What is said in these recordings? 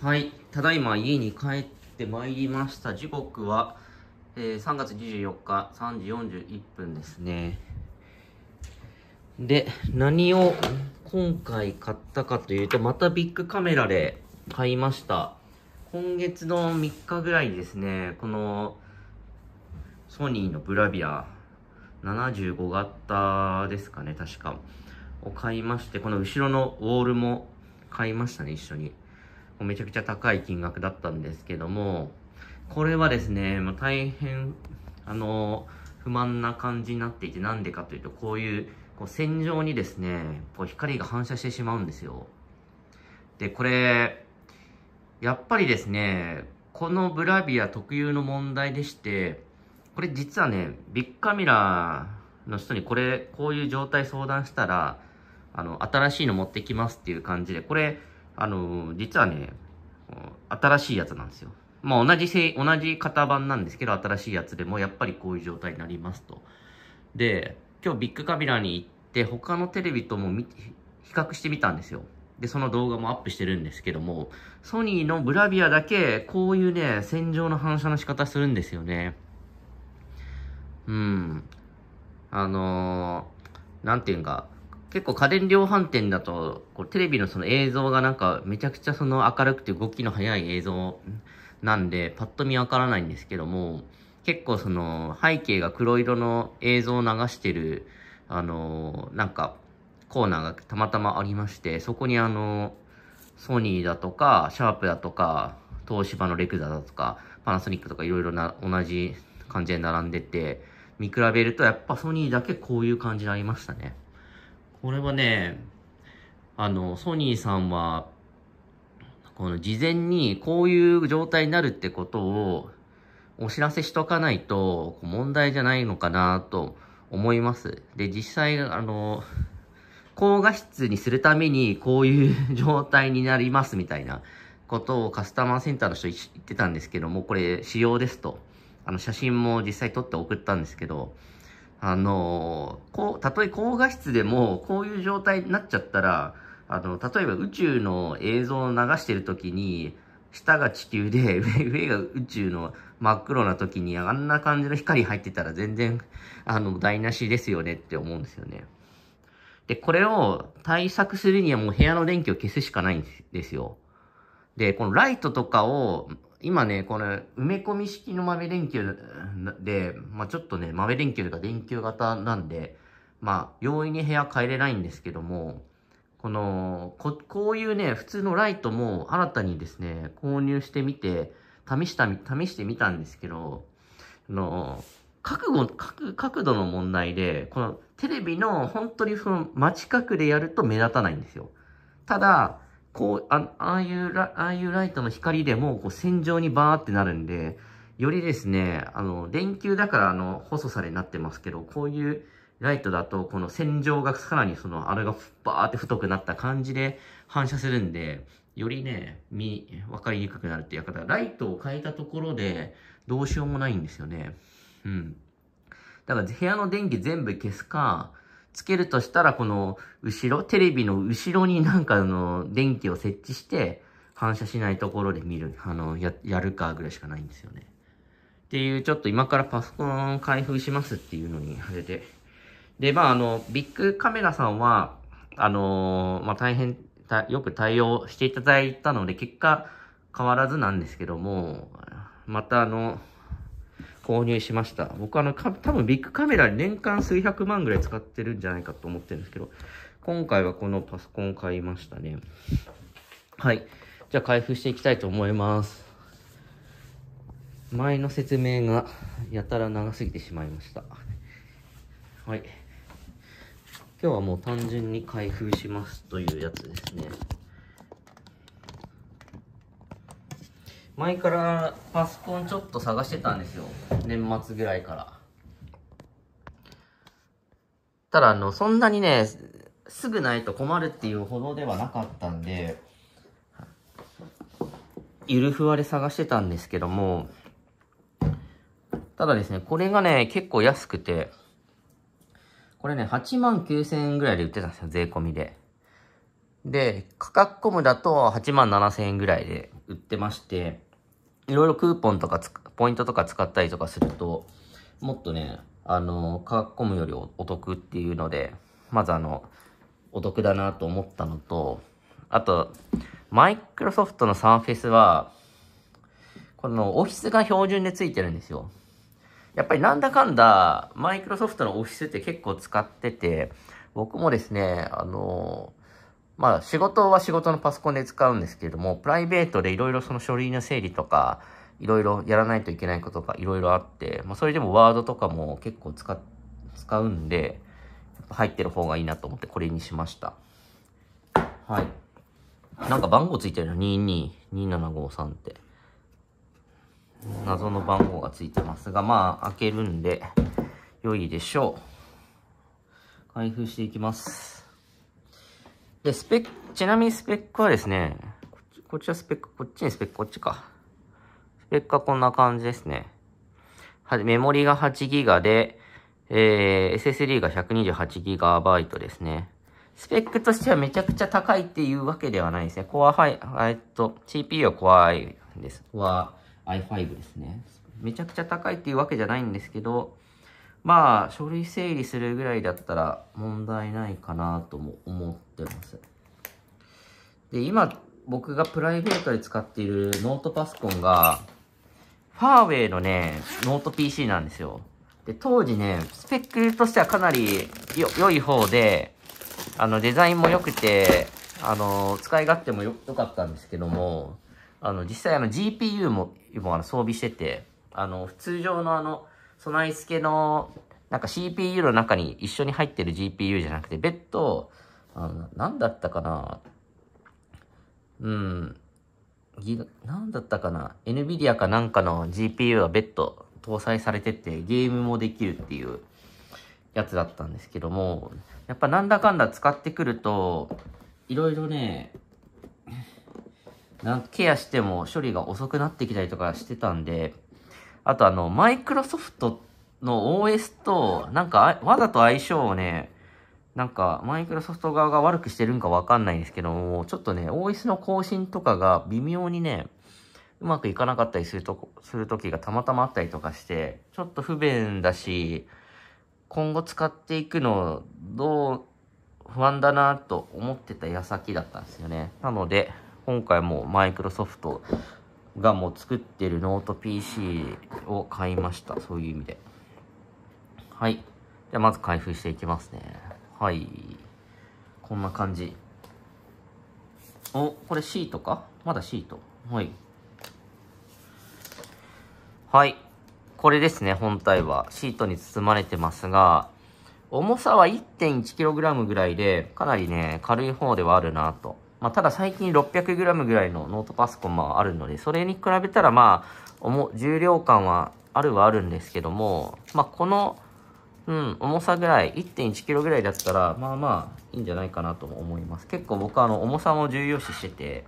はい、ただいま家に帰ってまいりました。時刻は、えー、3月24日3時41分ですね。で、何を今回買ったかというと、またビッグカメラで買いました。今月の3日ぐらいにですね、このソニーのブラビア75型ですかね、確か。を買いまして、この後ろのウォールも買いましたね、一緒に。めちゃくちゃ高い金額だったんですけども、これはですね、まあ、大変、あの、不満な感じになっていて、なんでかというと、こういう、こう線上にですね、こう光が反射してしまうんですよ。で、これ、やっぱりですね、このブラビア特有の問題でして、これ実はね、ビッグカメラの人にこれ、こういう状態相談したら、あの、新しいの持ってきますっていう感じで、これ、あの、実はね、新しいやつなんですよ。まあ同じせ、同じ型番なんですけど、新しいやつでもやっぱりこういう状態になりますと。で、今日ビッグカメラに行って、他のテレビとも比較してみたんですよ。で、その動画もアップしてるんですけども、ソニーのブラビアだけ、こういうね、戦場の反射の仕方するんですよね。うん。あのー、なんていうんか、結構家電量販店だと、こうテレビのその映像がなんかめちゃくちゃその明るくて動きの速い映像なんで、パッと見わからないんですけども、結構その背景が黒色の映像を流してる、あのー、なんかコーナーがたまたまありまして、そこにあの、ソニーだとか、シャープだとか、東芝のレクザだとか、パナソニックとかいろいろな、同じ感じで並んでて、見比べるとやっぱソニーだけこういう感じになりましたね。これはね、あの、ソニーさんは、この事前にこういう状態になるってことをお知らせしとかないと問題じゃないのかなと思います。で、実際、あの、高画質にするためにこういう状態になりますみたいなことをカスタマーセンターの人言ってたんですけども、これ仕様ですと。あの、写真も実際撮って送ったんですけど、あのこう、たとえ高画質でも、こういう状態になっちゃったら、あの、例えば宇宙の映像を流してる時に、下が地球で、上が宇宙の真っ黒な時に、あんな感じの光入ってたら全然、あの、台無しですよねって思うんですよね。で、これを対策するにはもう部屋の電気を消すしかないんですよ。で、このライトとかを今ね、この埋め込み式の豆電球で、まあ、ちょっとね、豆電球とか電球型なんで、まあ、容易に部屋変えれないんですけども、この、こ、こういうね、普通のライトも新たにですね、購入してみて、試した、試してみたんですけど、あの、角度、角、角度の問題で、このテレビの本当にその街角でやると目立たないんですよ。ただ、こう、あああいうラ、ああいうライトの光でも、こう、線状にバーってなるんで、よりですね、あの、電球だから、あの、細さになってますけど、こういうライトだと、この線状がさらにその、あれがバーって太くなった感じで反射するんで、よりね、見、わかりにくくなるっていう方、ライトを変えたところで、どうしようもないんですよね。うん。だから、部屋の電気全部消すか、つけるとしたら、この後ろ、テレビの後ろになんかあの、電気を設置して、反射しないところで見る、あの、や、やるかぐらいしかないんですよね。っていう、ちょっと今からパソコン開封しますっていうのに、あれで。で、まあ、あの、ビッグカメラさんは、あのー、まあ、大変よく対応していただいたので、結果、変わらずなんですけども、またあの、購入しました。僕あの、多分ビッグカメラ年間数百万ぐらい使ってるんじゃないかと思ってるんですけど、今回はこのパソコン買いましたね。はい。じゃあ開封していきたいと思います。前の説明がやたら長すぎてしまいました。はい。今日はもう単純に開封しますというやつですね。前からパソコンちょっと探してたんですよ年末ぐらいからただあのそんなにねすぐないと困るっていうほどではなかったんでゆるふわで探してたんですけどもただですねこれがね結構安くてこれね8万9000円ぐらいで売ってたんですよ税込みでで価格コムだと8万7000円ぐらいで売ってましていろいろクーポンとかポイントとか使ったりとかすると、もっとね、あの、価格込むよりお得っていうので、まずあの、お得だなと思ったのと、あと、マイクロソフトのサーフェスは、このオフィスが標準でついてるんですよ。やっぱりなんだかんだ、マイクロソフトのオフィスって結構使ってて、僕もですね、あの、まあ、仕事は仕事のパソコンで使うんですけれども、プライベートでいろいろその書類の整理とか、いろいろやらないといけないことがいろいろあって、まあ、それでもワードとかも結構使、使うんで、入ってる方がいいなと思ってこれにしました。はい。なんか番号ついてるの ?222753 って。謎の番号がついてますが、まあ、開けるんで、良いでしょう。開封していきます。で、スペック、ちなみにスペックはですね、こっち、こっちはスペック、こっちにスペック、こっちか。スペックはこんな感じですね。はメモリが 8GB で、えー、SSD が 128GB ですね。スペックとしてはめちゃくちゃ高いっていうわけではないですね。コアハイ、えっと、CPU はコア i です。コア i5 ですね。めちゃくちゃ高いっていうわけじゃないんですけど、まあ、書類整理するぐらいだったら問題ないかなとも思ってます。で、今、僕がプライベートで使っているノートパソコンが、ファーウェイのね、ノート PC なんですよ。で、当時ね、スペックとしてはかなり良い方で、あの、デザインも良くて、あの、使い勝手も良かったんですけども、あの、実際あの GPU も、もあの装備してて、あの、通常のあの、備え付けの、なんか CPU の中に一緒に入ってる GPU じゃなくて、別途、あの、なんだったかなうん。なんだったかな ?NVIDIA かなんかの GPU は別途搭載されてて、ゲームもできるっていうやつだったんですけども、やっぱなんだかんだ使ってくると、いろいろね、なんケアしても処理が遅くなってきたりとかしてたんで、あとあの、マイクロソフトの OS と、なんか、わざと相性をね、なんか、マイクロソフト側が悪くしてるんかわかんないんですけども、ちょっとね、OS の更新とかが微妙にね、うまくいかなかったりすると、する時がたまたまあったりとかして、ちょっと不便だし、今後使っていくの、どう、不安だなと思ってた矢先だったんですよね。なので、今回もマイクロソフトがもう作ってるノート PC を買いました。そういう意味で。はい。じゃあまず開封していきますね。はい。こんな感じ。お、これシートかまだシート。はい。はい。これですね、本体は。シートに包まれてますが、重さは 1.1kg ぐらいで、かなりね、軽い方ではあるなと。まあ、ただ最近 600g ぐらいのノートパソコンもあるので、それに比べたらまあ、重量感はあるはあるんですけども、まあ、この、うん、重さぐらい、1.1kg ぐらいだったら、まあまあ、いいんじゃないかなと思います。結構僕はあの、重さも重要視してて、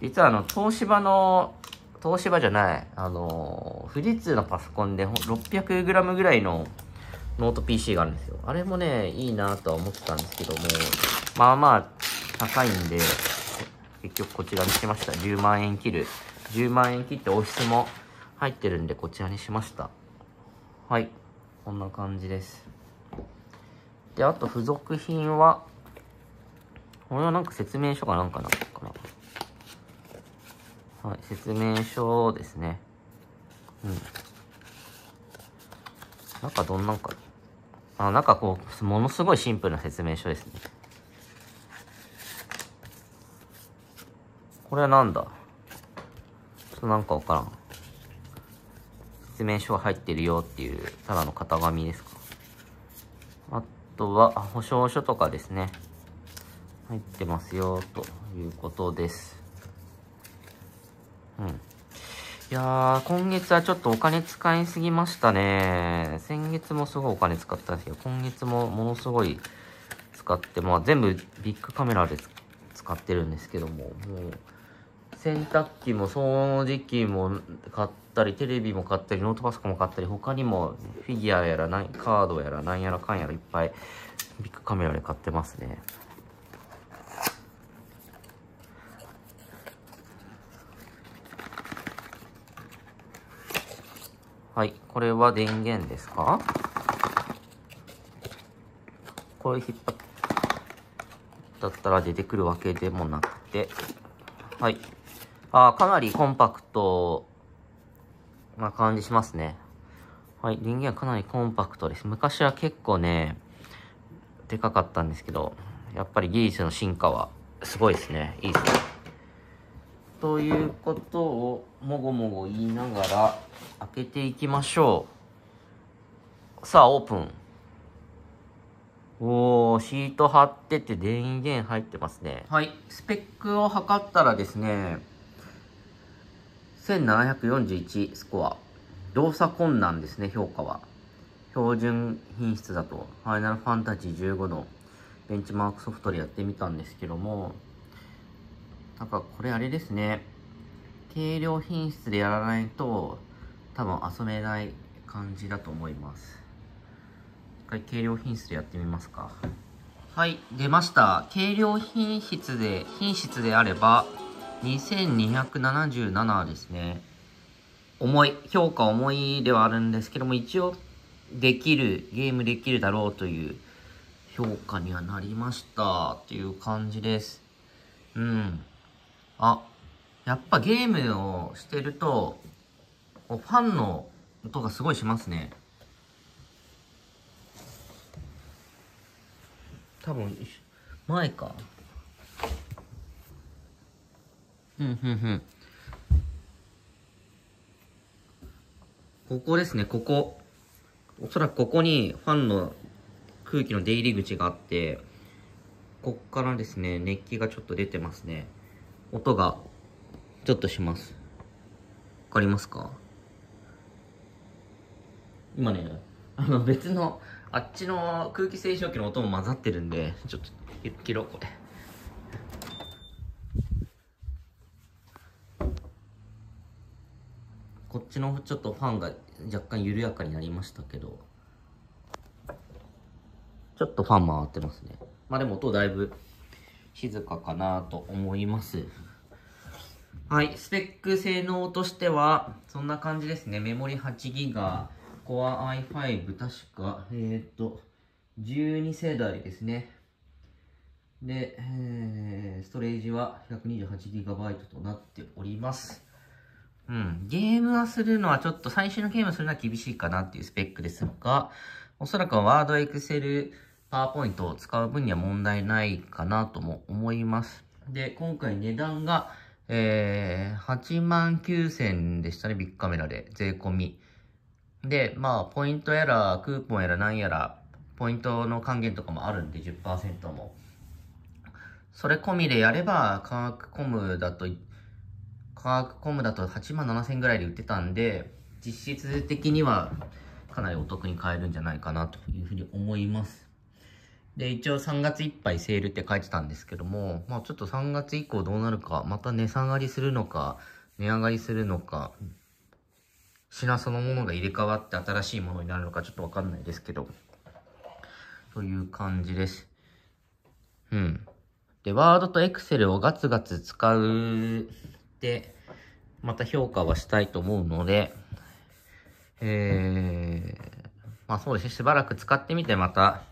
実はあの、東芝の、東芝じゃない、あの、富士通のパソコンで 600g ぐらいのノート PC があるんですよ。あれもね、いいなとは思ってたんですけども、まあまあ、高いんで、結局こちらにしました。10万円切る。10万円切ってィ室も入ってるんで、こちらにしました。はい。こんな感じです。で、あと付属品は、これはなんか説明書かなんかなかな。はい、説明書ですね。うん。中どんなんか、あ、中こう、ものすごいシンプルな説明書ですね。これはなんだちょっとなんかわからん。説明書が入ってるよっていう、ただの型紙ですか。あとは、保証書とかですね。入ってますよ、ということです。うん。いやー、今月はちょっとお金使いすぎましたね。先月もすごいお金使ったんですけど、今月もものすごい使って、まあ全部ビッグカメラで使ってるんですけども、もう、洗濯機も掃除機も買ったり、テレビも買ったり、ノートパソコンも買ったり、他にもフィギュアやらな、カードやら、なんやらかんやらいっぱい、ビッグカメラで買ってますね。はい、これは電源ですかこれ引っ張ったら出てくるわけでもなくて、はい。あかなりコンパクトな感じしますね。はい、電源はかなりコンパクトです。昔は結構ね、でかかったんですけど、やっぱり技術の進化はすごいですね。いいですね。ということをもごもご言いながら開けていきましょう。さあ、オープン。おー、シート貼ってて電源入ってますね。はい。スペックを測ったらですね、1741スコア。動作困難ですね、評価は。標準品質だと。ファイナルファンタジー15のベンチマークソフトでやってみたんですけども、なんかこれあれですね。軽量品質でやらないと、多分遊べない感じだと思います。一回軽量品質でやってみますか。はい、出ました。軽量品質で、品質であれば、2277ですね、重い、評価重いではあるんですけども、一応、できる、ゲームできるだろうという評価にはなりましたっていう感じです。うん。あ、やっぱゲームをしてると、ファンの音がすごいしますね。多分、前か。うんうんうんここですねここおそらくここにファンの空気の出入り口があってこっからですね熱気がちょっと出てますね音がちょっとしますわかりますか今ねあの別のあっちの空気清浄機の音も混ざってるんでちょっと切ろうこれっちのちょっとファンが若干緩やかになりましたけど、ちょっとファン回ってますね。まあでも音だいぶ静かかなと思います。はい、スペック性能としては、そんな感じですね。メモリ 8GB、Core i5、確か、えっ、と、12世代ですね。で、えー、ストレージは 128GB となっております。うん。ゲームはするのはちょっと、最新のゲームするのは厳しいかなっていうスペックですが、おそらくワード、エクセル、パワーポイントを使う分には問題ないかなとも思います。で、今回値段が、えー、8万9000でしたね、ビッグカメラで、税込み。で、まあ、ポイントやら、クーポンやら何やら、ポイントの還元とかもあるんで10、も。それ込みでやれば、価格コムだとて、価学コムだと8万7千円ぐらいで売ってたんで、実質的にはかなりお得に買えるんじゃないかなというふうに思います。で、一応3月いっぱいセールって書いてたんですけども、まあちょっと3月以降どうなるか、また値下がりするのか、値上がりするのか、品そのものが入れ替わって新しいものになるのかちょっとわかんないですけど、という感じです。うん。で、ワードとエクセルをガツガツ使う、また評価はしたいと思うので、えー、まあそうですね、しばらく使ってみてまた、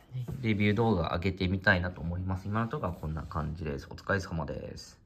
レビュー動画上げてみたいなと思います。今のところはこんな感じです。お疲れ様です。